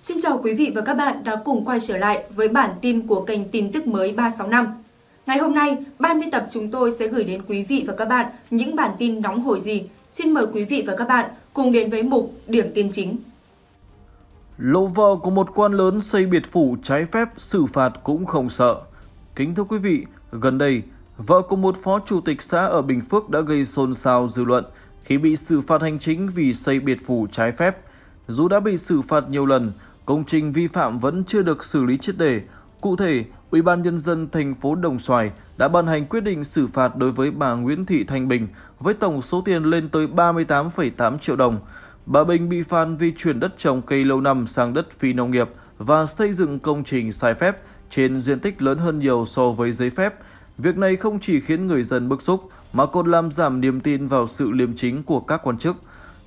Xin chào quý vị và các bạn đã cùng quay trở lại với bản tin của kênh tin tức mới 365. Ngày hôm nay, ban biên tập chúng tôi sẽ gửi đến quý vị và các bạn những bản tin nóng hổi gì. Xin mời quý vị và các bạn cùng đến với mục Điểm tin chính. Lộ vợ của một quan lớn xây biệt phủ trái phép xử phạt cũng không sợ. Kính thưa quý vị, gần đây, vợ của một phó chủ tịch xã ở Bình Phước đã gây xôn xao dư luận khi bị xử phạt hành chính vì xây biệt phủ trái phép. Dù đã bị xử phạt nhiều lần, Công trình vi phạm vẫn chưa được xử lý triệt đề. Cụ thể, Ủy ban nhân dân thành phố Đồng Xoài đã ban hành quyết định xử phạt đối với bà Nguyễn Thị Thanh Bình với tổng số tiền lên tới 38,8 triệu đồng. Bà Bình bị phạt vì chuyển đất trồng cây lâu năm sang đất phi nông nghiệp và xây dựng công trình sai phép trên diện tích lớn hơn nhiều so với giấy phép. Việc này không chỉ khiến người dân bức xúc mà còn làm giảm niềm tin vào sự liêm chính của các quan chức.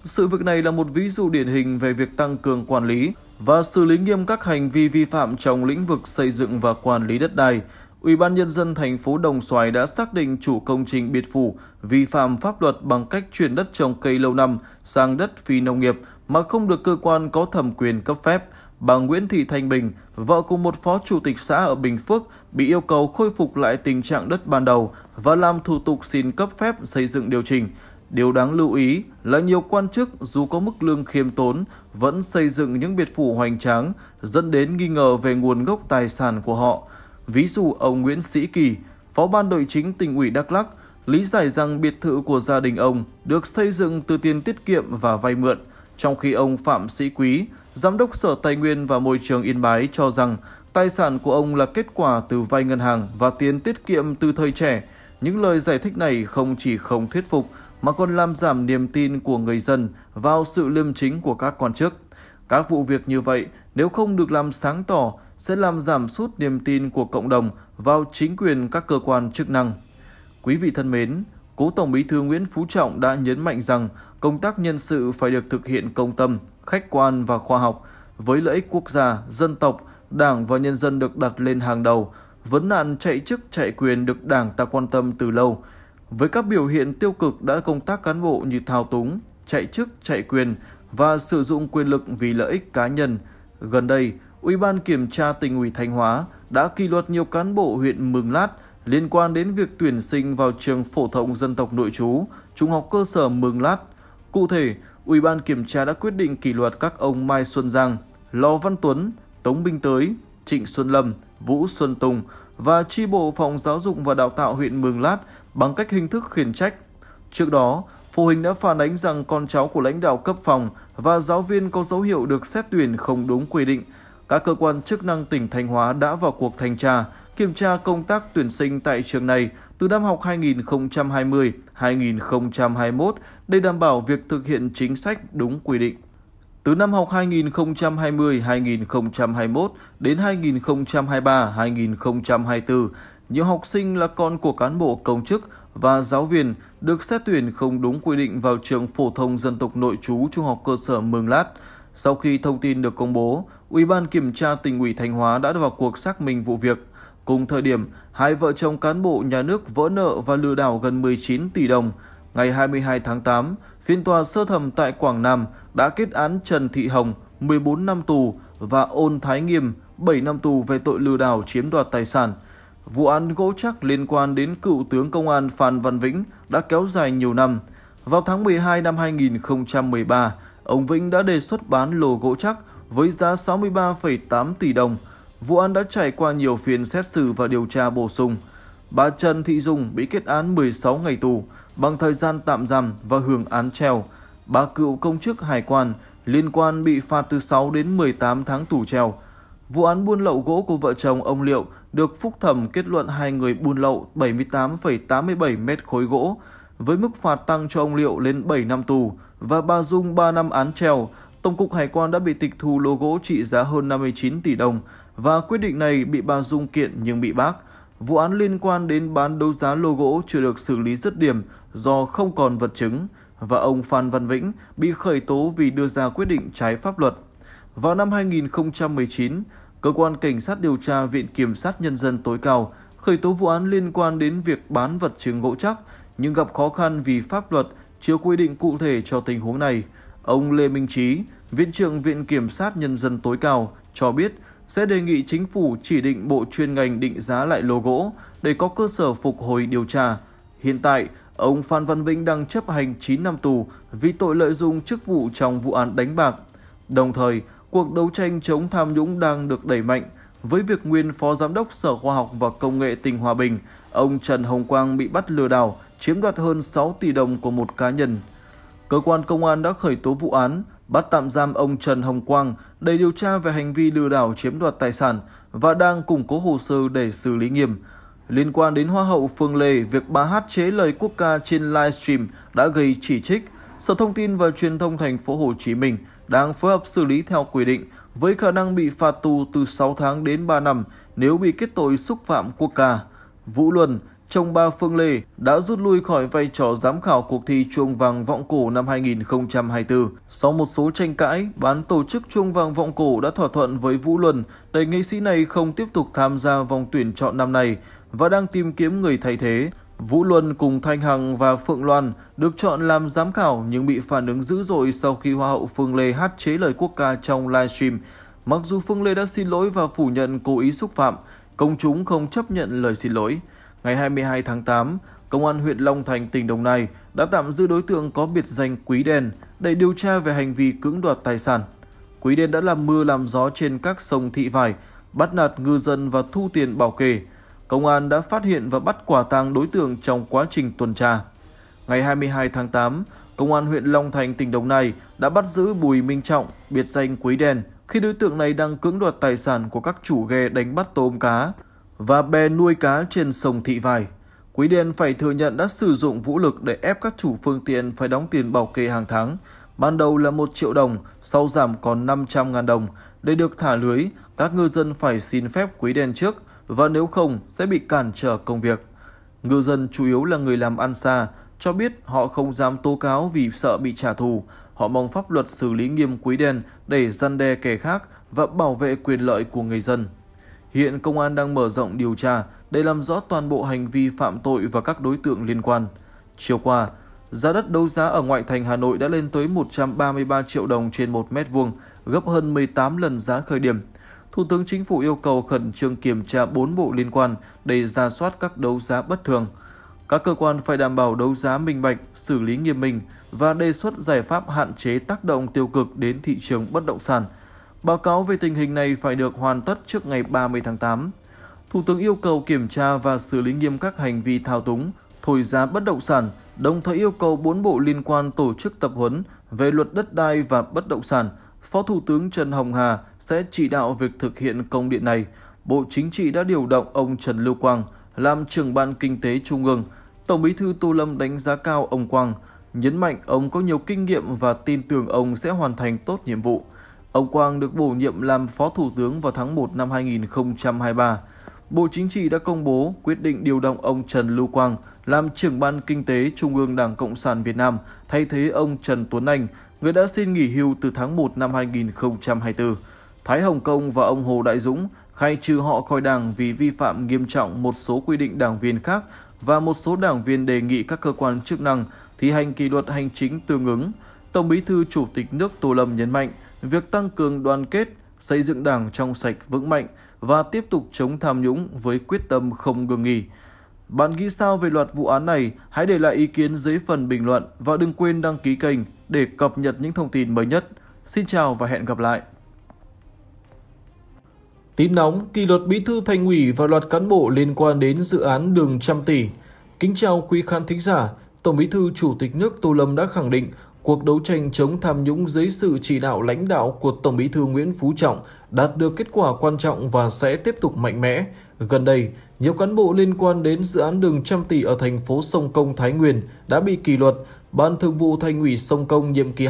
Sự việc này là một ví dụ điển hình về việc tăng cường quản lý, và xử lý nghiêm các hành vi vi phạm trong lĩnh vực xây dựng và quản lý đất đai, Ủy ban nhân dân thành phố Đồng Xoài đã xác định chủ công trình biệt phủ vi phạm pháp luật bằng cách chuyển đất trồng cây lâu năm sang đất phi nông nghiệp mà không được cơ quan có thẩm quyền cấp phép. Bà Nguyễn Thị Thanh Bình, vợ cùng một phó chủ tịch xã ở Bình Phước, bị yêu cầu khôi phục lại tình trạng đất ban đầu và làm thủ tục xin cấp phép xây dựng điều chỉnh. Điều đáng lưu ý là nhiều quan chức dù có mức lương khiêm tốn vẫn xây dựng những biệt phủ hoành tráng dẫn đến nghi ngờ về nguồn gốc tài sản của họ. Ví dụ ông Nguyễn Sĩ Kỳ, phó ban đội chính tỉnh ủy Đắk Lắk, lý giải rằng biệt thự của gia đình ông được xây dựng từ tiền tiết kiệm và vay mượn, trong khi ông Phạm Sĩ Quý, giám đốc Sở Tài nguyên và Môi trường Yên Bái cho rằng tài sản của ông là kết quả từ vay ngân hàng và tiền tiết kiệm từ thời trẻ. Những lời giải thích này không chỉ không thuyết phục mà còn làm giảm niềm tin của người dân vào sự liêm chính của các quan chức. Các vụ việc như vậy, nếu không được làm sáng tỏ, sẽ làm giảm sút niềm tin của cộng đồng vào chính quyền các cơ quan chức năng. Quý vị thân mến, Cố Tổng Bí thư Nguyễn Phú Trọng đã nhấn mạnh rằng công tác nhân sự phải được thực hiện công tâm, khách quan và khoa học, với lợi ích quốc gia, dân tộc, đảng và nhân dân được đặt lên hàng đầu, vấn nạn chạy chức chạy quyền được đảng ta quan tâm từ lâu – với các biểu hiện tiêu cực đã công tác cán bộ như thao túng, chạy chức, chạy quyền và sử dụng quyền lực vì lợi ích cá nhân, gần đây, Ủy ban Kiểm tra tỉnh ủy Thanh Hóa đã kỷ luật nhiều cán bộ huyện Mường Lát liên quan đến việc tuyển sinh vào trường phổ thông dân tộc nội trú, trung học cơ sở Mường Lát. Cụ thể, Ủy ban Kiểm tra đã quyết định kỷ luật các ông Mai Xuân Giang, Lò Văn Tuấn, Tống Minh Tới, Trịnh Xuân Lâm, Vũ Xuân Tùng và tri bộ phòng giáo dục và đào tạo huyện Mường Lát bằng cách hình thức khiển trách. Trước đó, phụ huynh đã phản ánh rằng con cháu của lãnh đạo cấp phòng và giáo viên có dấu hiệu được xét tuyển không đúng quy định. Các cơ quan chức năng tỉnh Thanh Hóa đã vào cuộc thanh tra, kiểm tra công tác tuyển sinh tại trường này từ năm học 2020-2021 để đảm bảo việc thực hiện chính sách đúng quy định. Từ năm học 2020-2021 đến 2023-2024, nhiều học sinh là con của cán bộ công chức và giáo viên được xét tuyển không đúng quy định vào trường phổ thông dân tộc nội trú trung học cơ sở Mường Lát. Sau khi thông tin được công bố, Ủy ban kiểm tra tỉnh ủy Thanh Hóa đã vào cuộc xác minh vụ việc. Cùng thời điểm, hai vợ chồng cán bộ nhà nước vỡ nợ và lừa đảo gần 19 tỷ đồng. Ngày 22 tháng 8, phiên tòa sơ thẩm tại Quảng Nam đã kết án Trần Thị Hồng 14 năm tù và Ôn Thái Nghiêm 7 năm tù về tội lừa đảo chiếm đoạt tài sản – Vụ án gỗ chắc liên quan đến cựu tướng công an Phan Văn Vĩnh đã kéo dài nhiều năm. Vào tháng 12 năm 2013, ông Vĩnh đã đề xuất bán lô gỗ chắc với giá 63,8 tỷ đồng. Vụ án đã trải qua nhiều phiên xét xử và điều tra bổ sung. Bà Trần Thị Dung bị kết án 16 ngày tù bằng thời gian tạm giam và hưởng án treo. Bà cựu công chức hải quan liên quan bị phạt từ 6 đến 18 tháng tù treo. Vụ án buôn lậu gỗ của vợ chồng ông Liệu được phúc thẩm kết luận hai người buôn lậu 78,87 mét khối gỗ, với mức phạt tăng cho ông Liệu lên 7 năm tù và bà Dung 3 năm án treo. Tổng cục Hải quan đã bị tịch thu lô gỗ trị giá hơn 59 tỷ đồng và quyết định này bị bà Dung kiện nhưng bị bác. Vụ án liên quan đến bán đấu giá lô gỗ chưa được xử lý dứt điểm do không còn vật chứng và ông Phan Văn Vĩnh bị khởi tố vì đưa ra quyết định trái pháp luật. Vào năm 2019, Cơ quan Cảnh sát điều tra Viện Kiểm sát Nhân dân tối cao khởi tố vụ án liên quan đến việc bán vật chứng gỗ chắc nhưng gặp khó khăn vì pháp luật chưa quy định cụ thể cho tình huống này. Ông Lê Minh Trí, Viện trưởng Viện Kiểm sát Nhân dân tối cao, cho biết sẽ đề nghị chính phủ chỉ định bộ chuyên ngành định giá lại lô gỗ để có cơ sở phục hồi điều tra. Hiện tại, ông Phan Văn Vĩnh đang chấp hành 9 năm tù vì tội lợi dụng chức vụ trong vụ án đánh bạc. Đồng thời, cuộc đấu tranh chống tham nhũng đang được đẩy mạnh với việc nguyên Phó Giám đốc Sở Khoa học và Công nghệ tỉnh Hòa Bình, ông Trần Hồng Quang bị bắt lừa đảo, chiếm đoạt hơn 6 tỷ đồng của một cá nhân. Cơ quan công an đã khởi tố vụ án, bắt tạm giam ông Trần Hồng Quang để điều tra về hành vi lừa đảo chiếm đoạt tài sản và đang củng cố hồ sơ để xử lý nghiêm. Liên quan đến Hoa hậu Phương Lê, việc bà hát chế lời quốc ca trên livestream đã gây chỉ trích. Sở Thông tin và Truyền thông thành phố Hồ Chí Minh đang phối hợp xử lý theo quy định với khả năng bị phạt tù từ 6 tháng đến 3 năm nếu bị kết tội xúc phạm quốc ca. Vũ Luân, chồng bà Phương Lê, đã rút lui khỏi vai trò giám khảo cuộc thi chuông vàng vọng cổ năm 2024. Sau một số tranh cãi, bán tổ chức chuông vàng vọng cổ đã thỏa thuận với Vũ Luân để nghệ sĩ này không tiếp tục tham gia vòng tuyển chọn năm nay và đang tìm kiếm người thay thế. Vũ Luân cùng Thanh Hằng và Phượng Loan được chọn làm giám khảo nhưng bị phản ứng dữ dội sau khi Hoa hậu Phương Lê hát chế lời quốc ca trong livestream. Mặc dù Phương Lê đã xin lỗi và phủ nhận cố ý xúc phạm, công chúng không chấp nhận lời xin lỗi. Ngày 22 tháng 8, Công an huyện Long Thành, tỉnh Đồng Nai đã tạm giữ đối tượng có biệt danh Quý Đen để điều tra về hành vi cưỡng đoạt tài sản. Quý Đen đã làm mưa làm gió trên các sông thị vải, bắt nạt ngư dân và thu tiền bảo kê công an đã phát hiện và bắt quả tang đối tượng trong quá trình tuần tra. Ngày 22 tháng 8, Công an huyện Long Thành, tỉnh Đồng Nai đã bắt giữ Bùi Minh Trọng, biệt danh Quý Đen, khi đối tượng này đang cưỡng đoạt tài sản của các chủ ghe đánh bắt tôm cá và bè nuôi cá trên sông Thị Vải. Quý Đen phải thừa nhận đã sử dụng vũ lực để ép các chủ phương tiện phải đóng tiền bảo kê hàng tháng, ban đầu là 1 triệu đồng, sau giảm còn 500 ngàn đồng. Để được thả lưới, các ngư dân phải xin phép Quý Đen trước – và nếu không sẽ bị cản trở công việc. Ngư dân chủ yếu là người làm ăn xa, cho biết họ không dám tố cáo vì sợ bị trả thù. Họ mong pháp luật xử lý nghiêm quý đen để gian đe kẻ khác và bảo vệ quyền lợi của người dân. Hiện công an đang mở rộng điều tra để làm rõ toàn bộ hành vi phạm tội và các đối tượng liên quan. Chiều qua, giá đất đấu giá ở ngoại thành Hà Nội đã lên tới 133 triệu đồng trên 1 mét vuông, gấp hơn 18 lần giá khởi điểm – Thủ tướng Chính phủ yêu cầu khẩn trương kiểm tra 4 bộ liên quan để ra soát các đấu giá bất thường. Các cơ quan phải đảm bảo đấu giá minh bạch, xử lý nghiêm minh và đề xuất giải pháp hạn chế tác động tiêu cực đến thị trường bất động sản. Báo cáo về tình hình này phải được hoàn tất trước ngày 30 tháng 8. Thủ tướng yêu cầu kiểm tra và xử lý nghiêm các hành vi thao túng, thổi giá bất động sản, đồng thời yêu cầu bốn bộ liên quan tổ chức tập huấn về luật đất đai và bất động sản – Phó Thủ tướng Trần Hồng Hà sẽ chỉ đạo việc thực hiện công điện này. Bộ Chính trị đã điều động ông Trần Lưu Quang làm trưởng ban kinh tế trung ương. Tổng bí thư Tô Lâm đánh giá cao ông Quang, nhấn mạnh ông có nhiều kinh nghiệm và tin tưởng ông sẽ hoàn thành tốt nhiệm vụ. Ông Quang được bổ nhiệm làm Phó Thủ tướng vào tháng 1 năm 2023. Bộ Chính trị đã công bố quyết định điều động ông Trần Lưu Quang làm trưởng ban kinh tế Trung ương Đảng Cộng sản Việt Nam, thay thế ông Trần Tuấn Anh người đã xin nghỉ hưu từ tháng 1 năm 2024. Thái Hồng Công và ông Hồ Đại Dũng khai trừ họ khỏi đảng vì vi phạm nghiêm trọng một số quy định đảng viên khác và một số đảng viên đề nghị các cơ quan chức năng thi hành kỷ luật hành chính tương ứng. Tổng Bí thư Chủ tịch nước Tô Lâm nhấn mạnh việc tăng cường đoàn kết, xây dựng đảng trong sạch vững mạnh và tiếp tục chống tham nhũng với quyết tâm không ngừng nghỉ. Bạn nghĩ sao về loạt vụ án này? Hãy để lại ý kiến dưới phần bình luận và đừng quên đăng ký kênh để cập nhật những thông tin mới nhất. Xin chào và hẹn gặp lại! Tín nóng, kỷ luật bí thư thành ủy và loạt cán bộ liên quan đến dự án đường trăm tỷ. Kính chào quý khán thính giả, Tổng bí thư Chủ tịch nước Tô Lâm đã khẳng định cuộc đấu tranh chống tham nhũng dưới sự chỉ đạo lãnh đạo của Tổng bí thư Nguyễn Phú Trọng đạt được kết quả quan trọng và sẽ tiếp tục mạnh mẽ. Gần đây, nhiều cán bộ liên quan đến dự án đường trăm tỷ ở thành phố Sông Công Thái Nguyên đã bị kỷ luật. Ban Thường vụ Thành ủy Sông Công nhiệm kỳ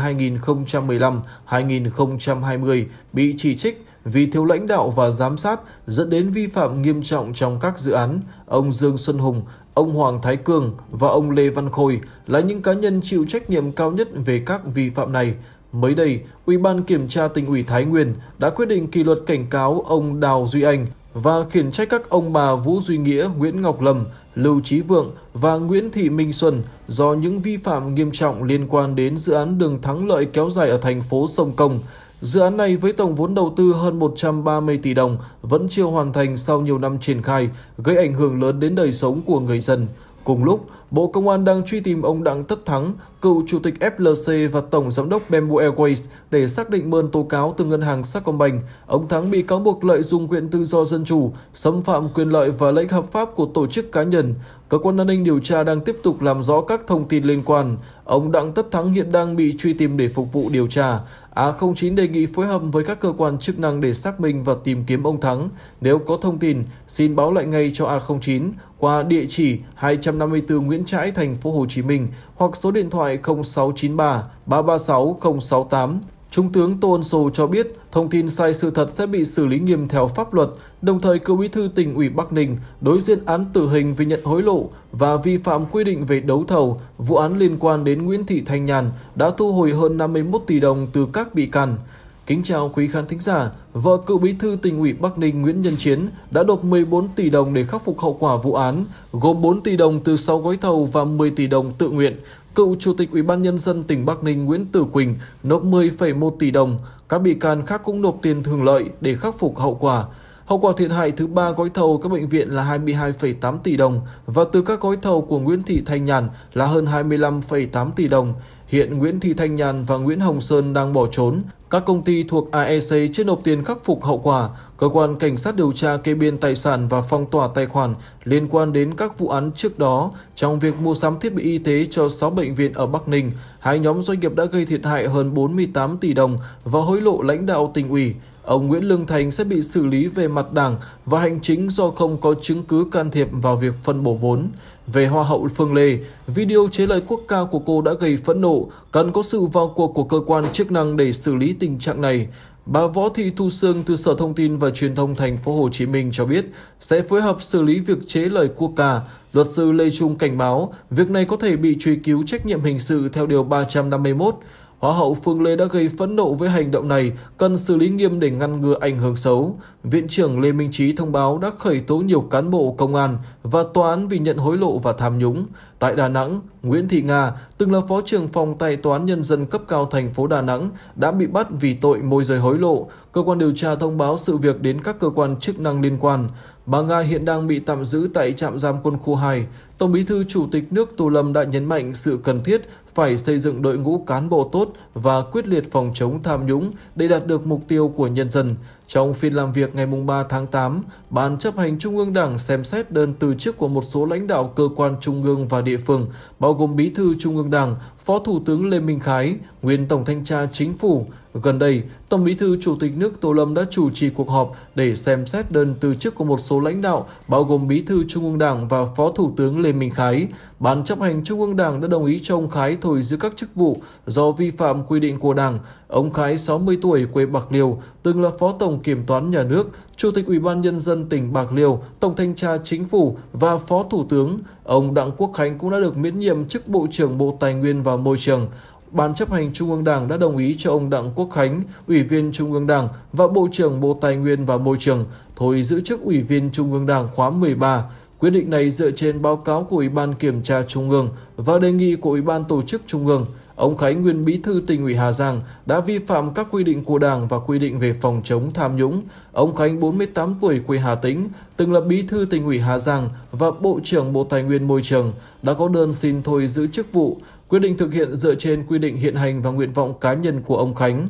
2015-2020 bị chỉ trích vì thiếu lãnh đạo và giám sát dẫn đến vi phạm nghiêm trọng trong các dự án. Ông Dương Xuân Hùng, ông Hoàng Thái Cường và ông Lê Văn Khôi là những cá nhân chịu trách nhiệm cao nhất về các vi phạm này. Mới đây, Ủy ban Kiểm tra tỉnh ủy Thái Nguyên đã quyết định kỷ luật cảnh cáo ông Đào Duy Anh và khiển trách các ông bà Vũ Duy Nghĩa, Nguyễn Ngọc Lâm, Lưu Trí Vượng và Nguyễn Thị Minh Xuân do những vi phạm nghiêm trọng liên quan đến dự án đường thắng lợi kéo dài ở thành phố Sông Công. Dự án này với tổng vốn đầu tư hơn 130 tỷ đồng vẫn chưa hoàn thành sau nhiều năm triển khai, gây ảnh hưởng lớn đến đời sống của người dân. Cùng lúc, Bộ Công an đang truy tìm ông Đặng Tất Thắng, cựu chủ tịch FLC và tổng giám đốc Bamboo Airways để xác định đơn tố cáo từ ngân hàng Sacombank. Ông Thắng bị cáo buộc lợi dụng quyền tự do dân chủ, xâm phạm quyền lợi và lợi ích hợp pháp của tổ chức cá nhân. Cơ quan an ninh điều tra đang tiếp tục làm rõ các thông tin liên quan. Ông Đặng Tất Thắng hiện đang bị truy tìm để phục vụ điều tra. A09 đề nghị phối hợp với các cơ quan chức năng để xác minh và tìm kiếm ông Thắng. Nếu có thông tin, xin báo lại ngay cho A09 qua địa chỉ 254 Nguyễn Trãi, thành phố Hồ Chí Minh hoặc số điện thoại 0693 336 068 Trung tướng Tô Ân Sô cho biết thông tin sai sự thật sẽ bị xử lý nghiêm theo pháp luật, đồng thời cựu bí thư tỉnh ủy Bắc Ninh đối diện án tử hình vì nhận hối lộ và vi phạm quy định về đấu thầu, vụ án liên quan đến Nguyễn Thị Thanh Nhàn đã thu hồi hơn 51 tỷ đồng từ các bị can. Kính chào quý khán thính giả, vợ cựu bí thư tỉnh ủy Bắc Ninh Nguyễn Nhân Chiến đã nộp 14 tỷ đồng để khắc phục hậu quả vụ án, gồm 4 tỷ đồng từ 6 gói thầu và 10 tỷ đồng tự nguyện. Cựu Chủ tịch Ủy ban Nhân dân tỉnh Bắc Ninh Nguyễn Tử Quỳnh nộp 10,1 tỷ đồng, các bị can khác cũng nộp tiền thường lợi để khắc phục hậu quả. Hậu quả thiệt hại thứ ba gói thầu các bệnh viện là 22,8 tỷ đồng và từ các gói thầu của Nguyễn Thị Thanh Nhàn là hơn 25,8 tỷ đồng. Hiện Nguyễn Thị Thanh Nhàn và Nguyễn Hồng Sơn đang bỏ trốn. Các công ty thuộc AEC chưa nộp tiền khắc phục hậu quả. Cơ quan Cảnh sát điều tra kê biên tài sản và phong tỏa tài khoản liên quan đến các vụ án trước đó trong việc mua sắm thiết bị y tế cho 6 bệnh viện ở Bắc Ninh. Hai nhóm doanh nghiệp đã gây thiệt hại hơn 48 tỷ đồng và hối lộ lãnh đạo tỉnh ủy. Ông Nguyễn Lương Thành sẽ bị xử lý về mặt đảng và hành chính do không có chứng cứ can thiệp vào việc phân bổ vốn. Về Hoa hậu Phương Lê, video chế lời quốc ca của cô đã gây phẫn nộ, cần có sự vào cuộc của cơ quan chức năng để xử lý tình trạng này. Bà Võ Thị Thu Sương từ Sở Thông tin và Truyền thông Thành phố Hồ Chí Minh cho biết sẽ phối hợp xử lý việc chế lời quốc ca. Luật sư Lê Trung cảnh báo, việc này có thể bị truy cứu trách nhiệm hình sự theo Điều 351. Hoa hậu Phương Lê đã gây phẫn nộ với hành động này, cần xử lý nghiêm để ngăn ngừa ảnh hưởng xấu. Viện trưởng Lê Minh Trí thông báo đã khởi tố nhiều cán bộ công an và tòa án vì nhận hối lộ và tham nhũng. Tại Đà Nẵng, Nguyễn Thị Nga, từng là phó trưởng phòng tài toán Nhân dân cấp cao thành phố Đà Nẵng, đã bị bắt vì tội môi giới hối lộ. Cơ quan điều tra thông báo sự việc đến các cơ quan chức năng liên quan. Bà Nga hiện đang bị tạm giữ tại trạm giam quân khu 2. Tổng bí thư Chủ tịch nước Tô Lâm đã nhấn mạnh sự cần thiết phải xây dựng đội ngũ cán bộ tốt và quyết liệt phòng chống tham nhũng để đạt được mục tiêu của nhân dân. Trong phiên làm việc ngày 3 tháng 8, Ban chấp hành Trung ương Đảng xem xét đơn từ chức của một số lãnh đạo cơ quan Trung ương và địa phương, bao gồm Bí thư Trung ương Đảng, Phó Thủ tướng Lê Minh Khái, nguyên Tổng thanh tra Chính phủ. Gần đây, Tổng bí thư Chủ tịch nước Tô Lâm đã chủ trì cuộc họp để xem xét đơn từ chức của một số lãnh đạo, bao gồm Bí thư Trung ương Đảng và Phó Thủ tướng Lê Minh Khái. Ban chấp hành Trung ương Đảng đã đồng ý cho ông Khái thôi giữ các chức vụ do vi phạm quy định của Đảng. Ông Khái, 60 tuổi, quê Bạc Liêu, từng là Phó Tổng Kiểm toán Nhà nước, Chủ tịch Ủy ban Nhân dân tỉnh Bạc Liêu, Tổng Thanh tra Chính phủ và Phó Thủ tướng. Ông Đặng Quốc Khánh cũng đã được miễn nhiệm chức Bộ trưởng Bộ Tài nguyên và Môi trường. Ban chấp hành Trung ương Đảng đã đồng ý cho ông Đặng Quốc Khánh, Ủy viên Trung ương Đảng và Bộ trưởng Bộ Tài nguyên và Môi trường, thôi giữ chức Ủy viên Trung ương Đảng khóa 13. Quyết định này dựa trên báo cáo của Ủy ban Kiểm tra Trung ương và đề nghị của Ủy ban Tổ chức Trung ương, ông Khánh Nguyên Bí thư tỉnh ủy Hà Giang đã vi phạm các quy định của Đảng và quy định về phòng chống tham nhũng. Ông Khánh 48 tuổi quê Hà Tĩnh, từng là Bí thư tỉnh ủy Hà Giang và Bộ trưởng Bộ Tài nguyên Môi trường, đã có đơn xin thôi giữ chức vụ, quyết định thực hiện dựa trên quy định hiện hành và nguyện vọng cá nhân của ông Khánh.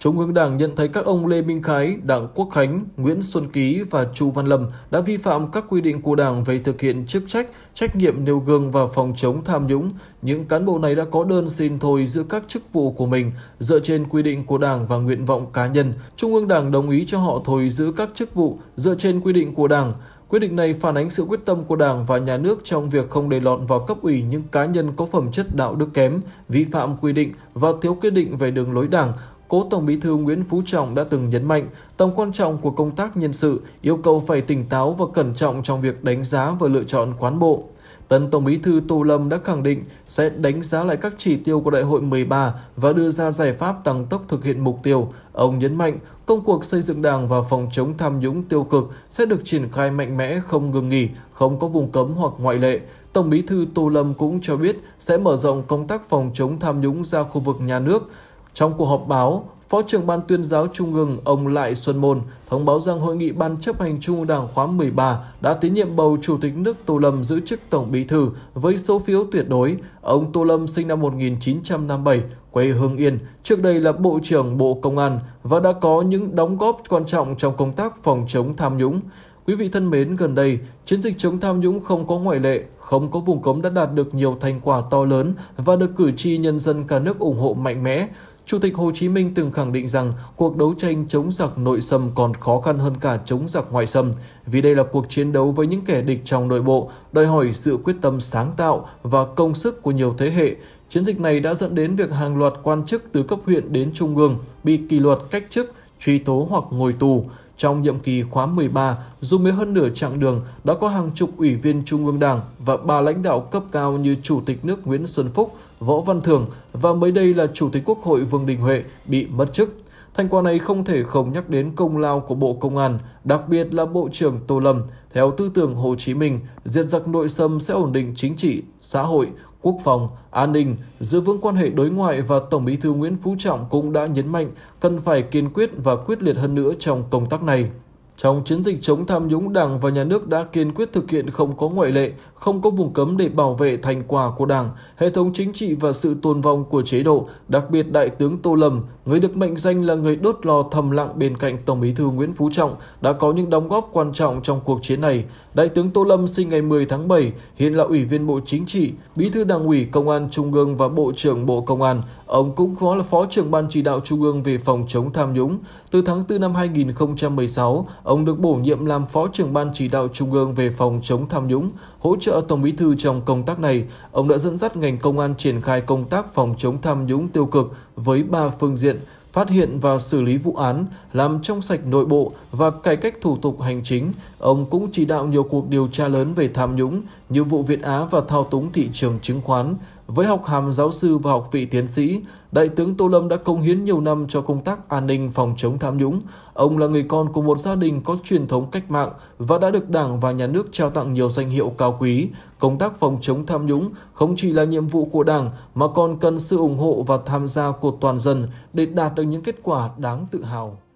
Trung ương Đảng nhận thấy các ông Lê Minh Khái, Đặng Quốc Khánh, Nguyễn Xuân Ký và Chu Văn Lâm đã vi phạm các quy định của Đảng về thực hiện chức trách, trách nhiệm nêu gương và phòng chống tham nhũng. Những cán bộ này đã có đơn xin thôi giữa các chức vụ của mình dựa trên quy định của Đảng và nguyện vọng cá nhân. Trung ương Đảng đồng ý cho họ thôi giữ các chức vụ dựa trên quy định của Đảng. Quyết định này phản ánh sự quyết tâm của Đảng và nhà nước trong việc không để lọt vào cấp ủy những cá nhân có phẩm chất đạo đức kém, vi phạm quy định và thiếu quyết định về đường lối Đảng, Cố Tổng Bí thư Nguyễn Phú Trọng đã từng nhấn mạnh tầm quan trọng của công tác nhân sự, yêu cầu phải tỉnh táo và cẩn trọng trong việc đánh giá và lựa chọn cán bộ. Tân Tổng Bí thư Tô Lâm đã khẳng định sẽ đánh giá lại các chỉ tiêu của Đại hội 13 và đưa ra giải pháp tăng tốc thực hiện mục tiêu. Ông nhấn mạnh công cuộc xây dựng đảng và phòng chống tham nhũng tiêu cực sẽ được triển khai mạnh mẽ không ngừng nghỉ, không có vùng cấm hoặc ngoại lệ. Tổng Bí thư Tô Lâm cũng cho biết sẽ mở rộng công tác phòng chống tham nhũng ra khu vực nhà nước, trong cuộc họp báo, Phó trưởng Ban tuyên giáo Trung ương ông Lại Xuân Môn thông báo rằng Hội nghị Ban chấp hành Trung ương Đảng khóa 13 đã tín nhiệm bầu Chủ tịch nước Tô Lâm giữ chức Tổng Bí thư với số phiếu tuyệt đối. Ông Tô Lâm sinh năm 1957, quê Hương Yên, trước đây là Bộ trưởng Bộ Công an và đã có những đóng góp quan trọng trong công tác phòng chống tham nhũng. Quý vị thân mến, gần đây, chiến dịch chống tham nhũng không có ngoại lệ, không có vùng cấm đã đạt được nhiều thành quả to lớn và được cử tri nhân dân cả nước ủng hộ mạnh mẽ. Chủ tịch Hồ Chí Minh từng khẳng định rằng cuộc đấu tranh chống giặc nội xâm còn khó khăn hơn cả chống giặc ngoại xâm, vì đây là cuộc chiến đấu với những kẻ địch trong nội bộ, đòi hỏi sự quyết tâm sáng tạo và công sức của nhiều thế hệ. Chiến dịch này đã dẫn đến việc hàng loạt quan chức từ cấp huyện đến trung ương bị kỷ luật cách chức, truy tố hoặc ngồi tù. Trong nhiệm kỳ khóa 13, dù mới hơn nửa chặng đường, đã có hàng chục ủy viên Trung ương Đảng và ba lãnh đạo cấp cao như Chủ tịch nước Nguyễn Xuân Phúc, Võ Văn Thường và mới đây là Chủ tịch Quốc hội Vương Đình Huệ bị mất chức. Thành quả này không thể không nhắc đến công lao của Bộ Công an, đặc biệt là Bộ trưởng Tô Lâm. Theo tư tưởng Hồ Chí Minh, diệt giặc nội xâm sẽ ổn định chính trị, xã hội, quốc phòng, an ninh, giữ vững quan hệ đối ngoại và Tổng bí thư Nguyễn Phú Trọng cũng đã nhấn mạnh cần phải kiên quyết và quyết liệt hơn nữa trong công tác này. Trong chiến dịch chống tham nhũng, Đảng và Nhà nước đã kiên quyết thực hiện không có ngoại lệ, không có vùng cấm để bảo vệ thành quả của Đảng, hệ thống chính trị và sự tồn vong của chế độ, đặc biệt Đại tướng Tô Lâm, người được mệnh danh là người đốt lò thầm lặng bên cạnh Tổng bí thư Nguyễn Phú Trọng, đã có những đóng góp quan trọng trong cuộc chiến này. Đại tướng Tô Lâm sinh ngày 10 tháng 7, hiện là Ủy viên Bộ Chính trị, Bí thư Đảng ủy Công an Trung ương và Bộ trưởng Bộ Công an. Ông cũng có là Phó trưởng Ban chỉ đạo Trung ương về phòng chống tham nhũng. Từ tháng 4 năm 2016, ông được bổ nhiệm làm Phó trưởng Ban chỉ đạo Trung ương về phòng chống tham nhũng, hỗ trợ trợ Tổng Bí thư trong công tác này, ông đã dẫn dắt ngành công an triển khai công tác phòng chống tham nhũng tiêu cực với ba phương diện, phát hiện và xử lý vụ án, làm trong sạch nội bộ và cải cách thủ tục hành chính. Ông cũng chỉ đạo nhiều cuộc điều tra lớn về tham nhũng như vụ Việt Á và thao túng thị trường chứng khoán, với học hàm giáo sư và học vị tiến sĩ, Đại tướng Tô Lâm đã công hiến nhiều năm cho công tác an ninh phòng chống tham nhũng. Ông là người con của một gia đình có truyền thống cách mạng và đã được Đảng và Nhà nước trao tặng nhiều danh hiệu cao quý. Công tác phòng chống tham nhũng không chỉ là nhiệm vụ của Đảng mà còn cần sự ủng hộ và tham gia của toàn dân để đạt được những kết quả đáng tự hào.